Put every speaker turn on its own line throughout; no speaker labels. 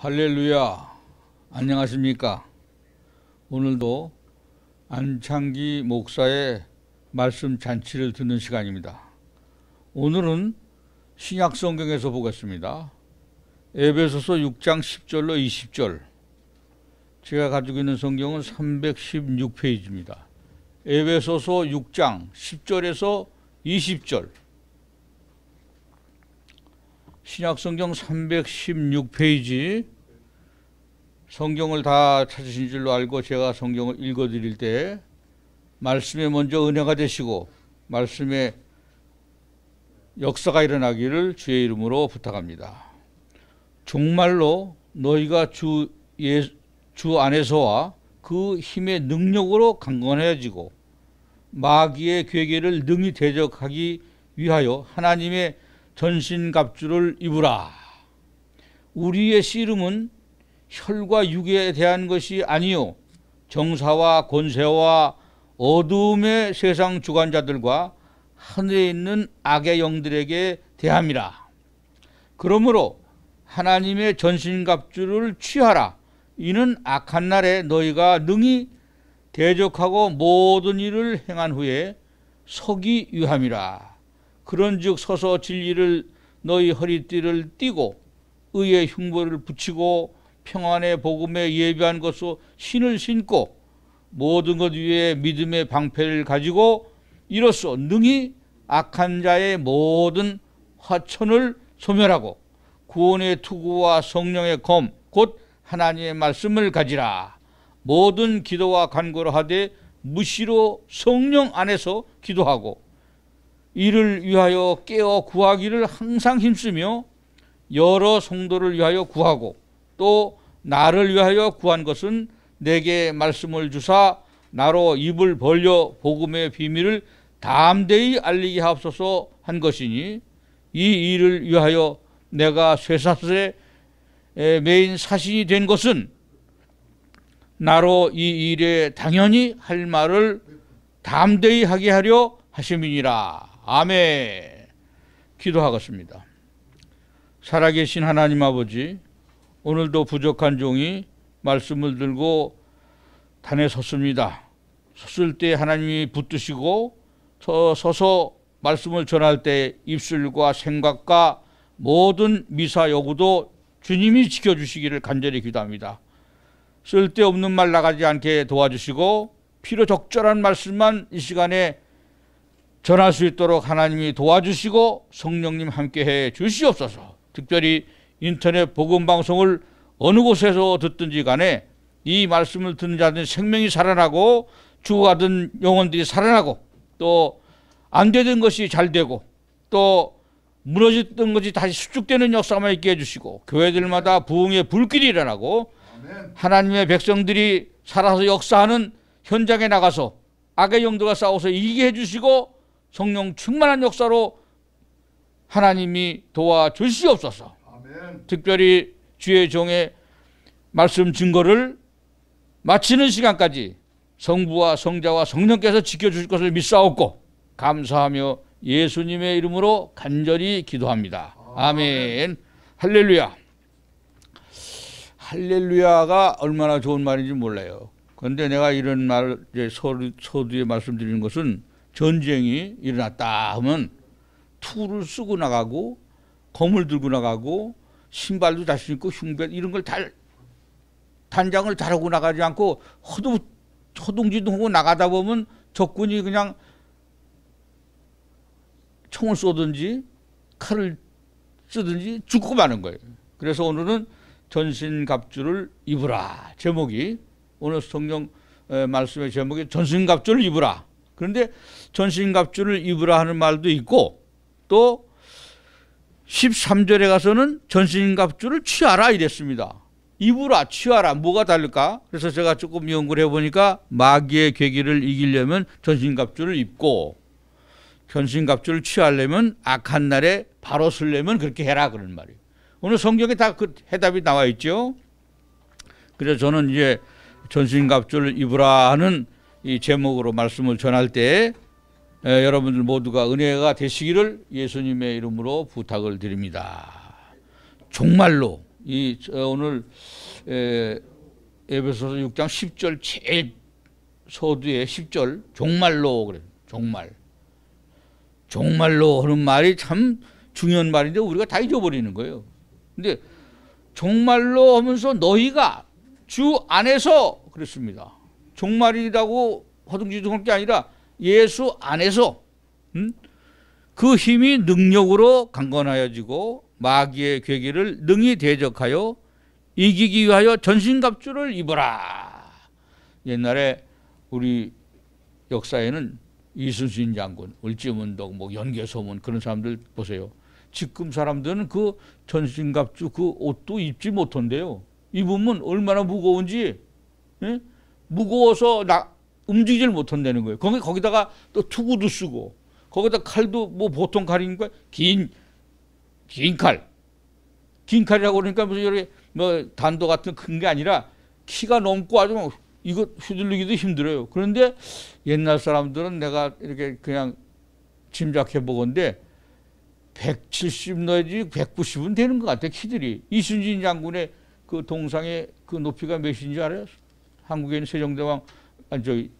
할렐루야 안녕하십니까 오늘도 안창기 목사의 말씀 잔치를 듣는 시간입니다 오늘은 신약 성경에서 보겠습니다 에베소서 6장 10절로 20절 제가 가지고 있는 성경은 316페이지입니다 에베소서 6장 10절에서 20절 신약성경 316페이지 성경을 다 찾으신 줄로 알고 제가 성경을 읽어드릴 때 말씀에 먼저 은혜가 되시고 말씀에 역사가 일어나기를 주의 이름으로 부탁합니다. 정말로 너희가 주, 예, 주 안에서와 그 힘의 능력으로 강건해지고 마귀의 괴계를 능히 대적하기 위하여 하나님의 전신갑주를 입으라. 우리의 씨름은 혈과 육에 대한 것이 아니요 정사와 권세와 어둠의 세상 주관자들과 하늘에 있는 악의 영들에게 대함이라. 그러므로 하나님의 전신갑주를 취하라. 이는 악한 날에 너희가 능히 대적하고 모든 일을 행한 후에 서기 위함이라. 그런즉 서서 진리를 너희 허리띠를 띠고 의의 흉보를 붙이고 평안의 복음에 예비한 것으로 신을 신고 모든 것 위에 믿음의 방패를 가지고 이로써 능히 악한 자의 모든 화천을 소멸하고 구원의 투구와 성령의 검 곧 하나님의 말씀을 가지라 모든 기도와 간구를 하되 무시로 성령 안에서 기도하고 이를 위하여 깨어 구하기를 항상 힘쓰며 여러 성도를 위하여 구하고 또 나를 위하여 구한 것은 내게 말씀을 주사 나로 입을 벌려 복음의 비밀을 담대히 알리게 하옵소서 한 것이니 이 일을 위하여 내가 쇠사슬에 메인 사신이 된 것은 나로 이 일에 당연히 할 말을 담대히 하게 하려 하심이니라. 아멘. 기도하겠습니다. 살아계신 하나님 아버지, 오늘도 부족한 종이 말씀을 들고 단에 섰습니다. 섰을 때 하나님이 붙드시고 서서 말씀을 전할 때 입술과 생각과 모든 미사 요구도 주님이 지켜주시기를 간절히 기도합니다. 쓸데없는 말 나가지 않게 도와주시고 필요 적절한 말씀만 이 시간에 전할 수 있도록 하나님이 도와주시고 성령님 함께 해 주시옵소서. 특별히 인터넷 복음 방송을 어느 곳에서 듣든지 간에 이 말씀을 듣는 자들 생명이 살아나고 죽어가던 영혼들이 살아나고 또 안 되던 것이 잘 되고 또 무너졌던 것이 다시 수축되는 역사만 있게 해주시고 교회들마다 부흥의 불길이 일어나고 하나님의 백성들이 살아서 역사하는 현장에 나가서 악의 영들과 싸워서 이기게 해주시고 성령 충만한 역사로 하나님이 도와주시옵소서. 아멘. 특별히 주의 종의 말씀 증거를 마치는 시간까지 성부와 성자와 성령께서 지켜주실 것을 믿사옵고 감사하며 예수님의 이름으로 간절히 기도합니다. 아, 아멘. 할렐루야. 할렐루야가 얼마나 좋은 말인지 몰라요. 그런데 내가 이런 말, 소제 서두에 말씀드리는 것은 전쟁이 일어났다 하면 투를 쓰고 나가고 검을 들고 나가고 신발도 잘 신고 흉배 이런 걸달 단장을 잘하고 나가지 않고 허둥 허둥지둥하고 나가다 보면 적군이 그냥 총을 쏘든지 칼을 쓰든지 죽고 마는 거예요. 그래서 오늘은 전신갑주를 입으라 제목이 오늘 성경 말씀의 제목이 전신갑주를 입으라 그런데 전신갑주를 입으라 하는 말도 있고 또 13절에 가서는 전신갑주를 취하라 이랬습니다. 입으라 취하라 뭐가 다를까? 그래서 제가 조금 연구를 해보니까 마귀의 괴기를 이기려면 전신갑주를 입고 전신갑주를 취하려면 악한 날에 바로 쓰려면 그렇게 해라 그런 말이에요. 오늘 성경에 다 그 해답이 나와 있죠. 그래서 저는 이제 전신갑주를 입으라 하는 이 제목으로 말씀을 전할 때 여러분들 모두가 은혜가 되시기를 예수님의 이름으로 부탁을 드립니다. 정말로 이 오늘 에, 에베소서 6장 10절 제일 서두에 10절 정말로 그래 정말 정말로 하는 말이 참 중요한 말인데 우리가 다 잊어버리는 거예요. 근데 정말로 하면서 너희가 주 안에서 그랬습니다. 종말이라고 허둥지둥할 게 아니라 예수 안에서 음? 그 힘이 능력으로 강건하여지고 마귀의 괴기를 능히 대적하여 이기기 위하여 전신갑주를 입어라. 옛날에 우리 역사에는 이순신 장군, 을지문덕, 뭐 연개소문 그런 사람들 보세요. 지금 사람들은 그 전신갑주 그 옷도 입지 못한대요. 입으면 얼마나 무거운지 예? 무거워서 나 움직이질 못한다는 거예요. 거기, 거기다가 또 투구도 쓰고 거기다 칼도 뭐 보통 칼이니까 긴, 긴 칼. 긴 칼이라고 그러니까 무슨 여러 뭐 단도 같은 큰 게 아니라 키가 넘고 아주 막 이거 휘둘리기도 힘들어요. 그런데 옛날 사람들은 내가 이렇게 그냥 짐작해 보건데 170 내지 190은 되는 것 같아 키들이 이순진 장군의 그 동상의 그 높이가 몇인지 알아요? 한국에 있는 세종대왕 아니 저기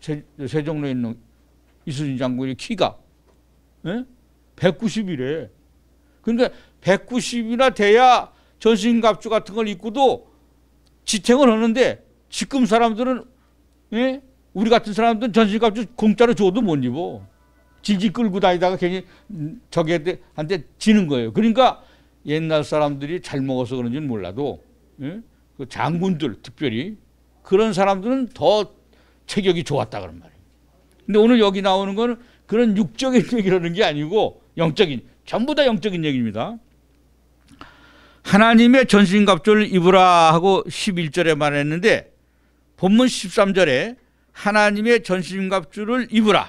세, 세 종로에 있는 이순신 장군의 키가 에? 예? 190이래. 그러니까 190이나 돼야 전신갑주 같은 걸 입고도 지탱을 하는데 지금 사람들은 예? 우리 같은 사람들은 전신갑주 공짜로 줘도 못 입어. 질질 끌고 다니다가 괜히 저게한테 지는 거예요. 그러니까 옛날 사람들이 잘 먹어서 그런지는 몰라도 예? 그 장군들 특별히 그런 사람들은 더 체격이 좋았다 그런 말이에요. 근데 오늘 여기 나오는 거는 그런 육적인 얘기라는 게 아니고 영적인 전부 다 영적인 얘기입니다. 하나님의 전신갑주를 입으라 하고 11절에 말했는데 본문 13절에 하나님의 전신갑주를 입으라.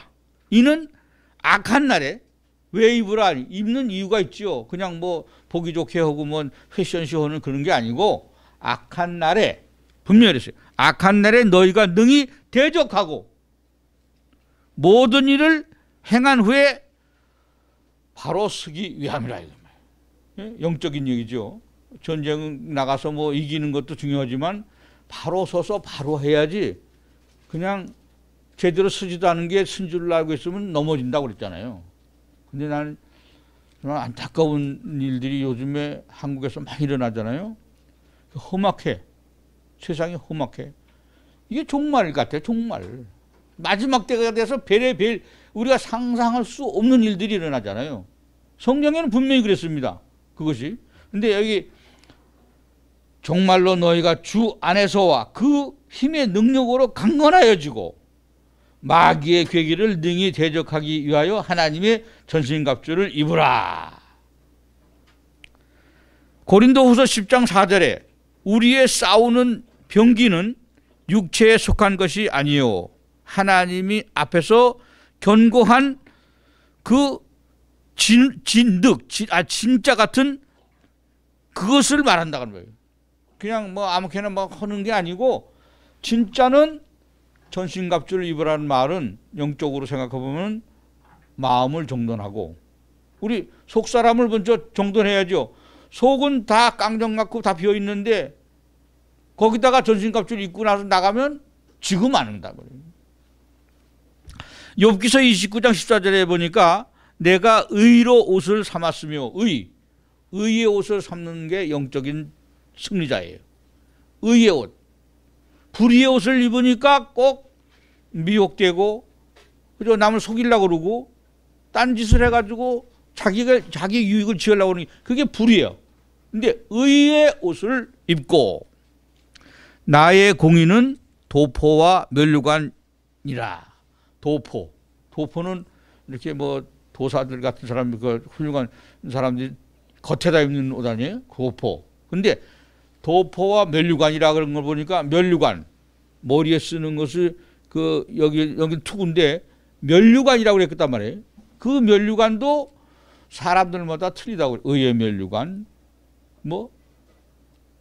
이는 악한 날에 왜 입으라? 입는 이유가 있지요. 그냥 뭐 보기 좋게 하고 뭐 패션쇼 하는 그런 게 아니고 악한 날에 분명히 했어요. 악한 날에 너희가 능히 대적하고 모든 일을 행한 후에 바로 쓰기 위함이라 이거예요. 영적인 얘기죠. 전쟁 나가서 뭐 이기는 것도 중요하지만 바로 서서 바로 해야지 그냥 제대로 쓰지도 않은 게쓴줄 알고 있으면 넘어진다고 그랬잖아요. 근데 나 정말 안타까운 일들이 요즘에 한국에서 많이 일어나잖아요. 그 험악해. 세상이 험악해. 이게 종말 같아, 종말. 마지막 때가 돼서 별의 별, 우리가 상상할 수 없는 일들이 일어나잖아요. 성경에는 분명히 그랬습니다. 그것이. 근데 여기 정말로 너희가 주 안에서와 그 힘의 능력으로 강건하여지고 마귀의 괴기를 능히 대적하기 위하여 하나님의 전신갑주를 입으라. 고린도후서 10장 4절에 우리의 싸우는 병기는 육체에 속한 것이 아니요 하나님이 앞에서 견고한 그 진, 진득, 진, 아, 진짜 같은 그것을 말한다는 거예요. 그냥 뭐 아무렇게나 막 하는 게 아니고 진짜는 전신갑주를 입으라는 말은 영적으로 생각해보면 마음을 정돈하고 우리 속사람을 먼저 정돈해야죠. 속은 다 깡정 같고 다 비어 있는데 거기다가 전신갑주를 입고 나서 나가면 지금 안 온다 그래요. 욥기서 29장 14절에 보니까 내가 의로 옷을 삼았으며 의 의의 옷을 삼는 게 영적인 승리자예요. 의의 옷. 불의의 옷을 입으니까 꼭 미혹되고 그죠 남을 속이려고 그러고 딴짓을 해 가지고 자기가 자기 유익을 지으려고 하는 그게 불이에요. 근데 의의 옷을 입고 나의 공인은 도포와 멸류관이라. 도포. 도포는 이렇게 뭐 도사들 같은 사람, 그 훌륭한 사람들이 겉에다 입는 옷 아니에요? 도포. 근데 도포와 멸류관이라 그런 걸 보니까 멸류관. 머리에 쓰는 것을 그 여기, 여기 투구인데 멸류관이라고 그랬단 말이에요. 그 멸류관도 사람들마다 틀리다고 의의 면류관 뭐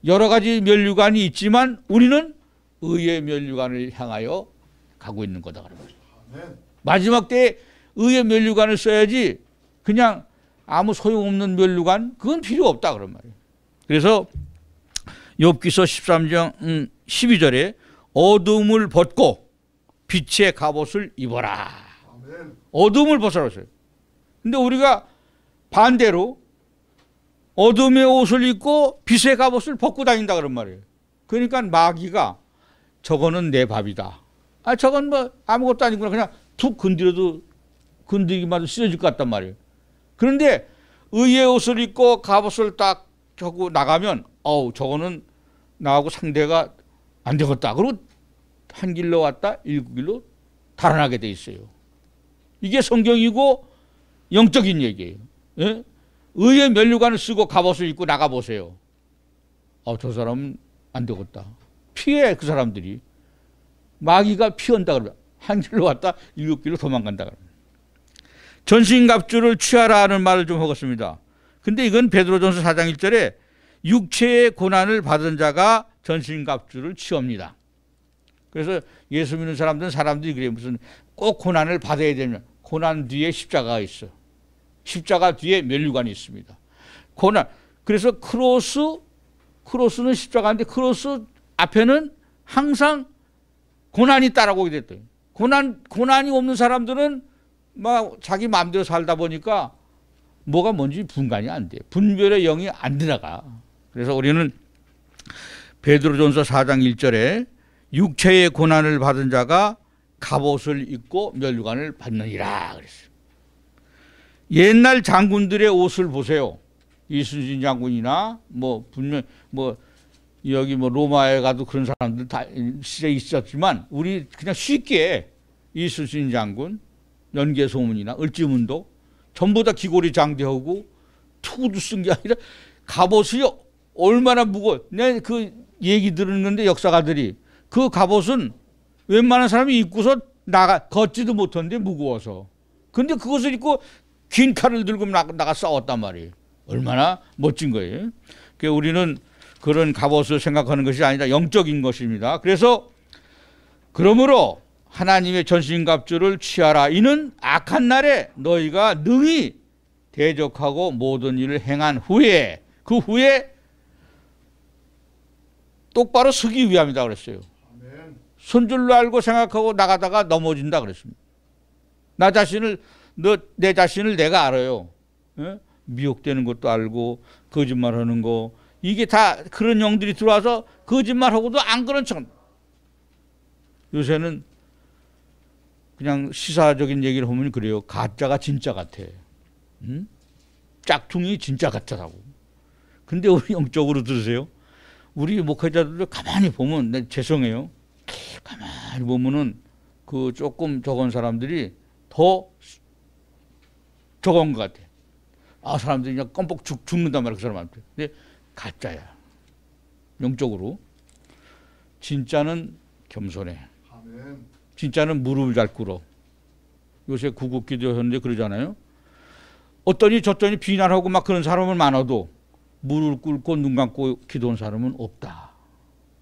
여러 가지 면류관이 있지만 우리는 의의 면류관을 향하여 가고 있는 거다 그러면 아, 마지막 때 의의 면류관을 써야지 그냥 아무 소용없는 면류관 그건 필요 없다 그런 말이에요. 그래서 욥기서 13장 12절에 음, 어둠을 벗고 빛의 갑옷을 입어라. 아멘. 어둠을 벗어라 했어요. 근데 우리가 반대로 어둠의 옷을 입고 빛의 갑옷을 벗고 다닌다 그런 말이에요. 그러니까 마귀가 저거는 내 밥이다. 아 저건 뭐 아무것도 아니구나. 그냥 툭 건드려도 건드리기만 해도 쓰러질것 같단 말이에요. 그런데 의의 옷을 입고 갑옷을 딱 하고 나가면 어우 저거는 나하고 상대가 안 되겠다. 그리고 한 길로 왔다 일곱 길로 달아나게 돼 있어요. 이게 성경이고 영적인 얘기예요. 예? 의의 면류관을 쓰고 갑옷을 입고 나가 보세요. 어, 아, 저사람안 되겠다. 피해 그 사람들이 마귀가 피한다 한 길로 왔다 일곱 길로 도망간다 전신갑주를 취하라 하는 말을 좀 하겠습니다. 근데 이건 베드로전서 4장 1절에 육체의 고난을 받은 자가 전신갑주를 취합니다. 그래서 예수 믿는 사람들은 사람들이 그래 무슨 꼭 고난을 받아야 되면 고난 뒤에 십자가가 있어. 십자가 뒤에 면류관이 있습니다. 고난. 그래서 크로스, 크로스는 십자가인데 크로스 앞에는 항상 고난이 따라오게 됐대요. 고난, 고난이 없는 사람들은 막 자기 마음대로 살다 보니까 뭐가 뭔지 분간이 안 돼. 분별의 영이 안 들어가. 그래서 우리는 베드로전서 4장 1절에 육체의 고난을 받은 자가 갑옷을 입고 멸류관을 받느니라 그랬어요. 옛날 장군들의 옷을 보세요. 이순신 장군이나 뭐 분명 뭐 여기 뭐 로마에 가도 그런 사람들 다 시대 있었지만 우리 그냥 쉽게 이순신 장군 연개 소문이나 을지문도 전부 다귀고이 장대하고 투구도 쓴 게 아니라 갑옷이 얼마나 무거워. 내가 그 얘기 들었는데 역사가들이 그 갑옷은 웬만한 사람이 입고서 나가 걷지도 못하는데 무거워서. 근데 그것을 입고 긴 칼을 들고 나가 싸웠단 말이에요. 얼마나 멋진 거예요. 그 우리는 그런 값옷을 생각하는 것이 아니라 영적인 것입니다. 그래서 그러므로 하나님의 전신갑주를 취하라. 이는 악한 날에 너희가 능히 대적하고 모든 일을 행한 후에 그 후에 똑바로 서기 위함이다 그랬어요. 손줄로 알고 생각하고 나가다가 넘어진다 그랬습니다. 나 자신을 너내 자신을 내가 알아요. 예? 미혹되는 것도 알고 거짓말하는 거 이게 다 그런 영들이 들어와서 거짓말하고도 안 그런 척. 요새는 그냥 시사적인 얘기를 하면 그래요. 가짜가 진짜 같아. 응? 짝퉁이 진짜 같다고. 근데 우리 영적으로 들으세요. 우리 목회자들도 가만히 보면 죄송해요. 가만히 보면은 그 조금 적은 사람들이 더 저건 것 같아. 아, 사람들이 그냥 껌뻑 죽, 죽는단 말이야, 그 사람한테. 근데 가짜야. 영적으로. 진짜는 겸손해. 진짜는 무릎을 잘 꿇어. 요새 구국기도 했는데 그러잖아요. 어떠니 저떠니 비난하고 막 그런 사람은 많아도 무릎 꿇고 눈 감고 기도한 사람은 없다.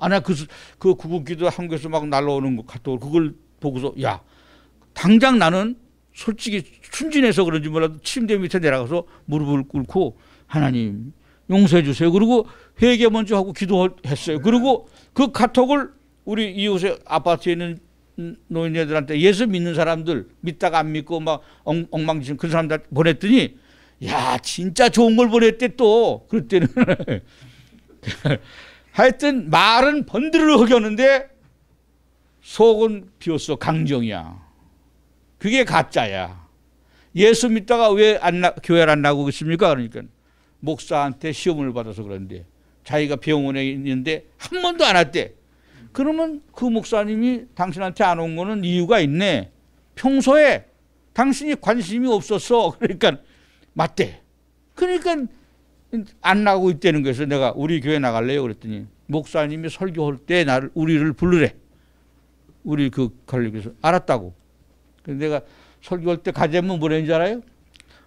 아나 그, 그 구국기도 한국에서 막 날라오는 것 같고 그걸 보고서 야 당장 나는 솔직히 순진해서 그런지 몰라도 침대 밑에 내려가서 무릎을 꿇고 하나님 용서해 주세요. 그리고 회개 먼저 하고 기도했어요. 네. 그리고 그 카톡을 우리 이웃의 아파트에 있는 노인네들한테 예수 믿는 사람들 믿다가 안 믿고 막 엉, 엉망진 그런 사람들 보냈더니 야 진짜 좋은 걸 보냈대 또그 때는 하여튼 말은 번들을 허겼는데 속은 비었어 강정이야 그게 가짜야. 예수 믿다가 왜안 교회를 안 나고 있습니까? 그러니까 목사한테 시험을 받아서 그런데 자기가 병원에 있는데 한 번도 안 왔대. 그러면 그 목사님이 당신한테 안 온 거는 이유가 있네. 평소에 당신이 관심이 없었어. 그러니까 맞대. 그러니까 안 나고 있다는 거에서 내가 우리 교회 나갈래요. 그랬더니 목사님이 설교할 때 나를 우리를 부르래. 우리 그 관리교에서 알았다고. 근데 내가 설교할 때 가재면 뭐라는 줄 알아요?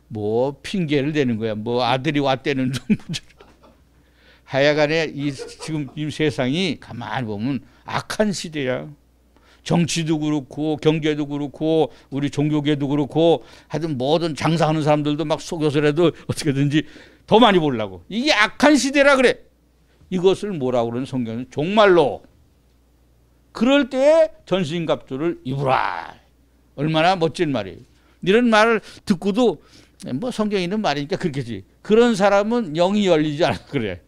뭐 핑계를 대는 거야. 뭐 아들이 왔다는 좀 하여간에 이 지금 이 세상이 가만히 보면 악한 시대야. 정치도 그렇고 경제도 그렇고 우리 종교계도 그렇고 하여튼 뭐든 장사하는 사람들도 막 속여서라도 어떻게든지 더 많이 보려고 이게 악한 시대라 그래 이것을 뭐라고 그러는 성경은 정말로 그럴 때 전신갑주를 입으라 얼마나 멋진 말이에요. 이런 말을 듣고도 예, 뭐 성경에 있는 말이니까 그렇겠지. 그런 사람은 영이 열리지 않아 그래.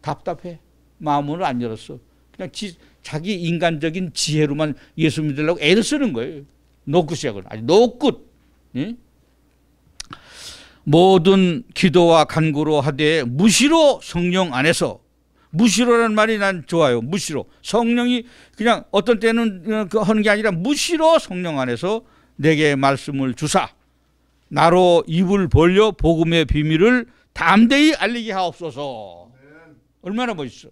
답답해. 마음을 안 열었어. 그냥 지, 자기 인간적인 지혜로만 예수 믿으려고 애를 쓰는 거예요. 노굿이야 그 아니 노굿. 예? 모든 기도와 간구로 하되 무시로 성령 안에서 무시로라는 말이 난 좋아요. 무시로. 성령이 그냥 어떤 때는 어, 그 하는 게 아니라 무시로 성령 안에서 내게 말씀을 주사. 나로 입을 벌려 복음의 비밀을 담대히 알리게 하옵소서. 얼마나 멋있어.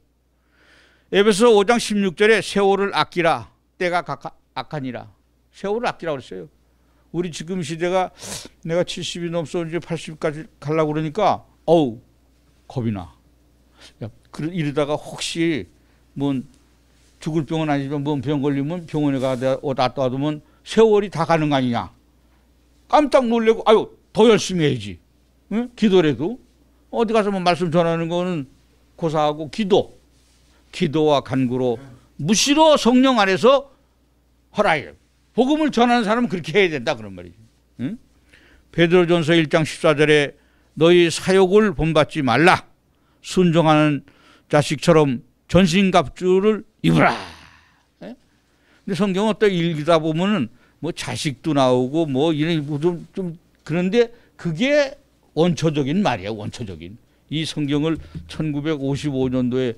에베소 5장 16절에 세월을 아끼라. 때가 악하니라. 세월을 아끼라 그랬어요. 우리 지금 시대가 내가 70이 넘서 이제 80까지 가려고 그러니까 어우 겁이 나. 야, 이러다가 혹시 뭐 죽을 병은 아니지만 뭐병 걸리면 병원에 가다 어, 왔다 와두면 세월이 다 가는 거 아니냐. 깜짝 놀래고 아유 더 열심히 해야지. 응? 기도래도 어디 가서 뭐 말씀 전하는 거는 고사하고 기도, 기도와 간구로 무시로 성령 안에서 허라해 복음을 전하는 사람은 그렇게 해야 된다 그런 말이죠. 응? 베드로전서 1장 14절에 너희 사욕을 본받지 말라. 순종하는 자식처럼 전신갑주를 입으라. 예? 근데 성경은 또 읽다 보면은 뭐 자식도 나오고 뭐 이런 뭐 좀, 좀 그런데 그게 원초적인 말이야 원초적인 이 성경을 1955년도에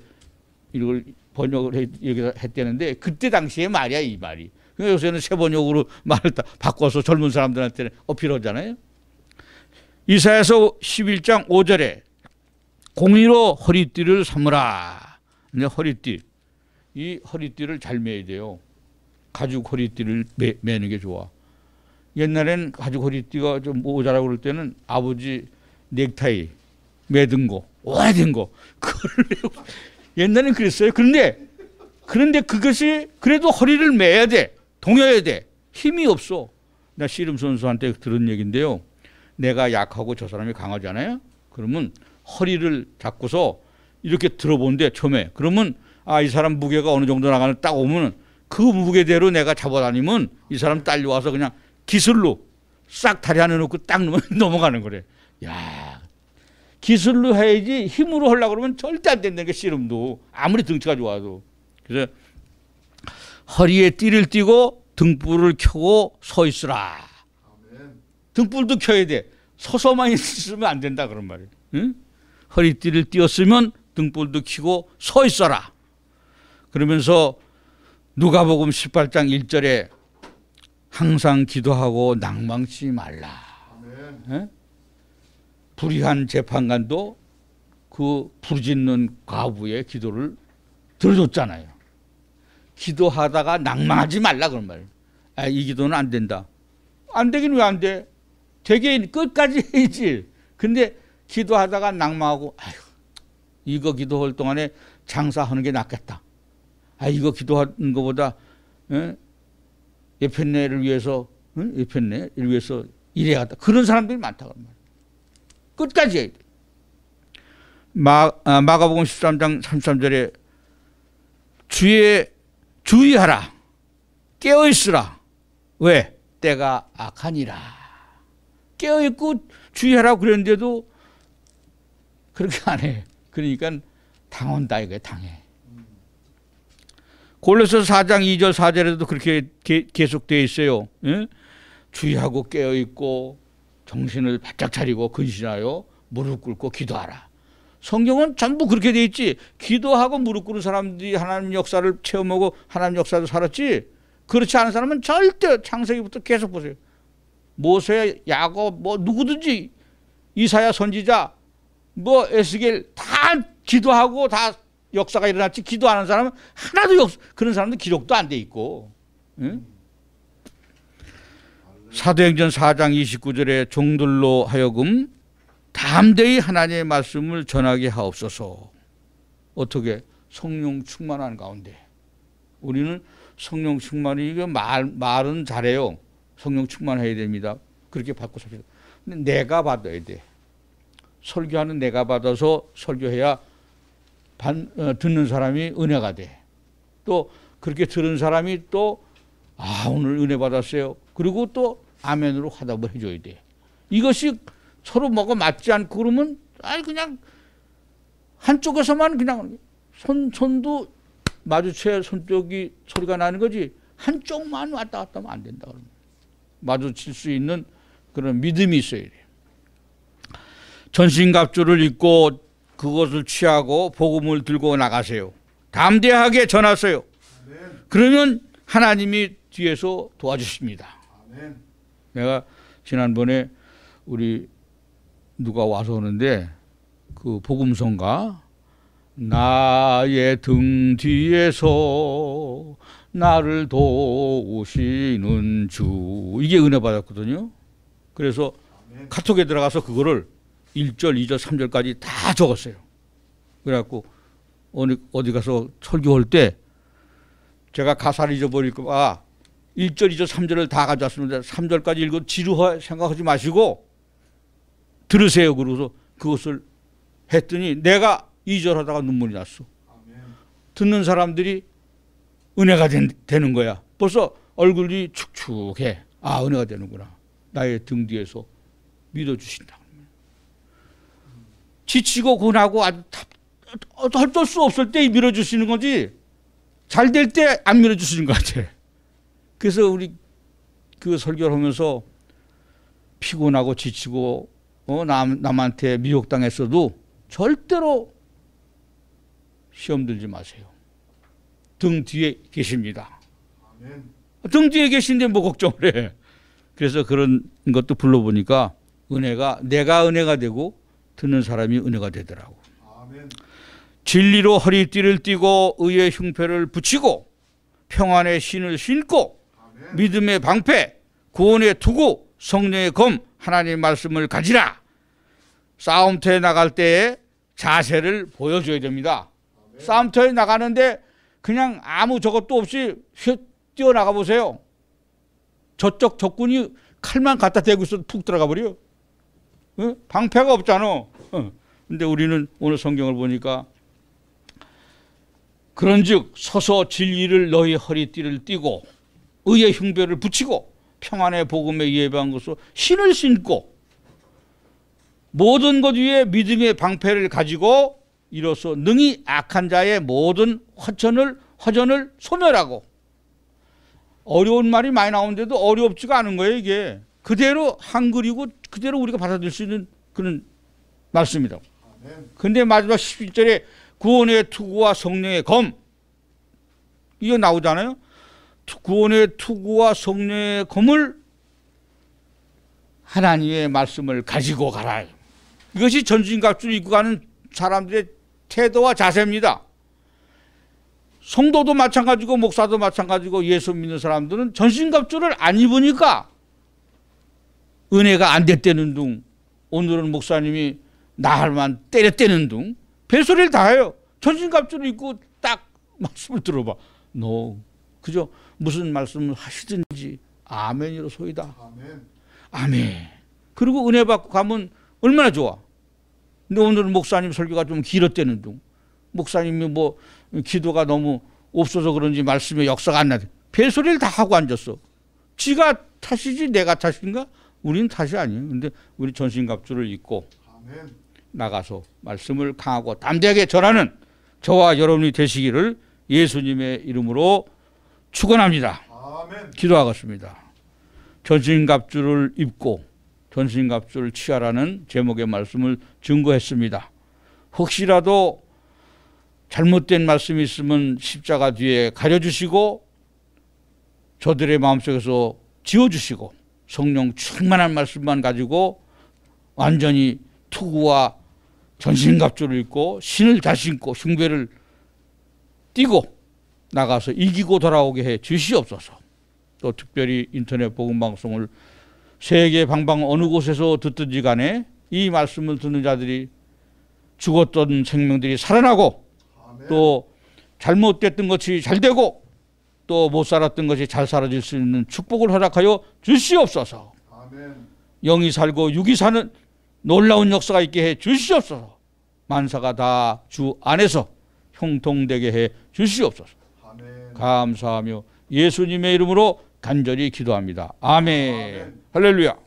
이걸 번역을 했, 했는데 그때 당시에 말이야 이 말이 그러니까 요새는 새 번역으로 말을 다 바꿔서 젊은 사람들한테 어필하잖아요 이사에서 11장 5절에 공의로 허리띠를 삼으라. 근데 허리띠. 이 허리띠를 잘 매야 돼요. 가죽 허리띠를 매, 매는 게 좋아. 옛날엔 가죽 허리띠가 좀 모자라고 그럴 때는 아버지 넥타이 매든 거, 오래된 거. 옛날엔 그랬어요. 그런데, 그런데 그것이 그래도 허리를 매야 돼. 동여야 돼. 힘이 없어. 나 씨름 선수한테 들은 얘기인데요. 내가 약하고 저 사람이 강하잖아요. 그러면 허리를 잡고서 이렇게 들어보는데 처음에 그러면 아 이 사람 무게가 어느 정도 나가는 딱 오면 그 무게대로 내가 잡아다니면 이 사람 딸려와서 그냥 기술로 싹 다리 안에 놓고 딱 넘어가는 거래. 야 기술로 해야지 힘으로 하려고 그러면 절대 안 된다는 게 씨름도 아무리 등치가 좋아도 그래서 허리에 띠를 띠고 등불을 켜고 서 있으라. 등불도 켜야 돼. 서서만 있으면 안 된다 그런 말이에 응? 허리띠를 띄었으면 등불도 켜고 서 있어라. 그러면서 누가복음 18장 1절에 항상 기도하고 낭망치 말라. 네? 불의한 재판관도 그 부르짖는 과부의 기도를 들어줬잖아요. 기도하다가 낭망하지 말라 그런 말. 아, 이 기도는 안 된다. 안 되긴 왜 안 돼? 되게 끝까지 해야지. 근데 기도하다가 낙마하고 아휴 이거 기도할 동안에 장사하는 게 낫겠다. 아 이거 기도하는 것보다 예? 예편내를 위해서 응? 예편내를 위해서 일해야겠다. 그런 사람들이 많다 그 말. 끝까지 해야 돼. 마, 아, 마가복음 13장 33절에 주의 주의하라. 깨어 있으라. 왜? 때가 악하니라. 깨어 있고 주의하라 그랬는데도 그렇게 안 해. 그러니까 당한다 이거야 당해. 골로서 4장 2절 4절에도 그렇게 계속되어 있어요. 예? 주의하고 깨어 있고 정신을 바짝 차리고 근신하여 무릎 꿇고 기도하라. 성경은 전부 그렇게 돼 있지. 기도하고 무릎 꿇은 사람들이 하나님 역사를 체험하고 하나님 역사도 살았지. 그렇지 않은 사람은 절대 창세기부터 계속 보세요. 모세, 야곱, 뭐 누구든지 이사야 선지자 뭐 에스겔 다 기도하고 다 역사가 일어났지 기도 하는 사람은 하나도 역 그런 사람도 기록도 안 돼 있고 응? 사도행전 4장 29절에 종들로 하여금 담대히 하나님의 말씀을 전하게 하옵소서 어떻게 성령 충만한 가운데 우리는 성령 충만이 이거 말, 말은 잘해요 성령 충만해야 됩니다 그렇게 받고 삽니다 데 내가 받아야 돼 설교하는 내가 받아서 설교해야 반, 어, 듣는 사람이 은혜가 돼. 또 그렇게 들은 사람이 또 아, 오늘 은혜 받았어요. 그리고 또 아멘으로 화답을 해줘야 돼. 이것이 서로 먹어 맞지 않고 그러면 아니 그냥 한쪽에서만 그냥 손, 손도 마주쳐야 손쪽이 소리가 나는 거지 한쪽만 왔다 갔다 하면 안 된다 그러면 마주칠 수 있는 그런 믿음이 있어야 돼요. 전신갑주를 입고 그것을 취하고 복음을 들고 나가세요. 담대하게 전하세요. 그러면 하나님이 뒤에서 도와주십니다. 내가 지난번에 우리 누가 와서 오는데 그 복음성가 나의 등 뒤에서 나를 도우시는 주 이게 은혜 받았거든요. 그래서 카톡에 들어가서 그거를 1절, 2절, 3절까지 다 적었어요. 그래갖고 어디, 어디 가서 설교할 때 제가 가사를 잊어버릴까봐 1절, 2절, 3절을 다 가져왔습니다. 3절까지 읽어지루해 생각하지 마시고 들으세요. 그러고서 그것을 했더니 내가 2절 하다가 눈물이 났어. 듣는 사람들이 은혜가 된, 되는 거야. 벌써 얼굴이 축축해. 아, 은혜가 되는구나. 나의 등 뒤에서 믿어주신다. 지치고 고하고 아주 헐떨 수 없을 때 밀어주시는 거지 잘 될 때 안 밀어주시는 것 같아. 그래서 우리 그 설교를 하면서 피곤하고 지치고 어, 남, 남한테 미혹당했어도 절대로 시험 들지 마세요. 등 뒤에 계십니다. 아멘. 등 뒤에 계신데 뭐 걱정을 해. 그래서 그런 것도 불러보니까 은혜가 내가 은혜가 되고 듣는 사람이 은혜가 되더라고. 아멘. 진리로 허리띠를 띠고 의의 흉패를 붙이고 평안의 신을 신고 아멘. 믿음의 방패 구원의 투구 성령의 검 하나님 말씀을 가지라. 싸움터에 나갈 때에 자세를 보여줘야 됩니다. 아멘. 싸움터에 나가는데 그냥 아무 저것도 없이 뛰어나가 보세요. 저쪽 적군이 칼만 갖다 대고 있어도 푹 들어가 버려요. 방패가 없잖아. 근데 우리는 오늘 성경을 보니까 그런즉 서서 진리를 너희 허리띠를 띠고 의의 흉배를 붙이고 평안의 복음에 예배한 것으로 신을 신고 모든 것 위에 믿음의 방패를 가지고 이로써 능히 악한 자의 모든 허천을 허전을 소멸하고 어려운 말이 많이 나오는데도 어렵지가 않은 거예요 이게 그대로 한글이고 그대로 우리가 받아들일 수 있는 그런 말씀입니다. 근데 마지막 11절에 구원의 투구와 성령의 검 이거 나오잖아요. 구원의 투구와 성령의 검을 하나님의 말씀을 가지고 가라. 이것이 전진갑주를 입고 가는 사람들의 태도와 자세입니다. 성도도 마찬가지고 목사도 마찬가지고 예수 믿는 사람들은 전신갑주를 안 입으니까 은혜가 안 됐다는 둥 오늘은 목사님이 나만 할 때렸다는 둥배소리를다 해요. 전신갑주를 입고 딱 말씀을 들어봐. 너 그저 무슨 말씀을 하시든지 아멘이로 소이다. 아멘. 아멘. 그리고 은혜 받고 가면 얼마나 좋아. 근데 오늘은 목사님 설교가 좀 길었다는 둥. 목사님이 뭐 기도가 너무 없어서 그런지 말씀의 역사가 안 나대. 배소리를 다 하고 앉았어. 지가 탓이지 내가 탓인가? 우리는 탓이 아니에요. 근데 우리 전신갑주를 입고 나가서 말씀을 강하고 담대하게 전하는 저와 여러분이 되시기를 예수님의 이름으로 축원합니다. 기도하겠습니다. 전신갑주를 입고 전신갑주를 취하라는 제목의 말씀을 증거했습니다. 혹시라도 잘못된 말씀이 있으면 십자가 뒤에 가려주시고 저들의 마음속에서 지워주시고 성령 충만한 말씀만 가지고 완전히 투구와 전신갑주를 입고 신을 다시 입고 흉배를 띄고 나가서 이기고 돌아오게 해 주시옵소서. 또 특별히 인터넷 복음 방송을 세계 방방 어느 곳에서 듣든지 간에 이 말씀을 듣는 자들이 죽었던 생명들이 살아나고 아멘. 또 잘못됐던 것이 잘 되고 또못 살았던 것이 잘 사라질 수 있는 축복을 허락하여 주시옵소서. 아멘. 영이 살고 육이 사는 놀라운 역사가 있게 해 주시옵소서. 만사가 다 주 안에서 형통되게 해 주시옵소서. 아멘. 감사하며 예수님의 이름으로 간절히 기도합니다. 아멘. 아멘. 할렐루야.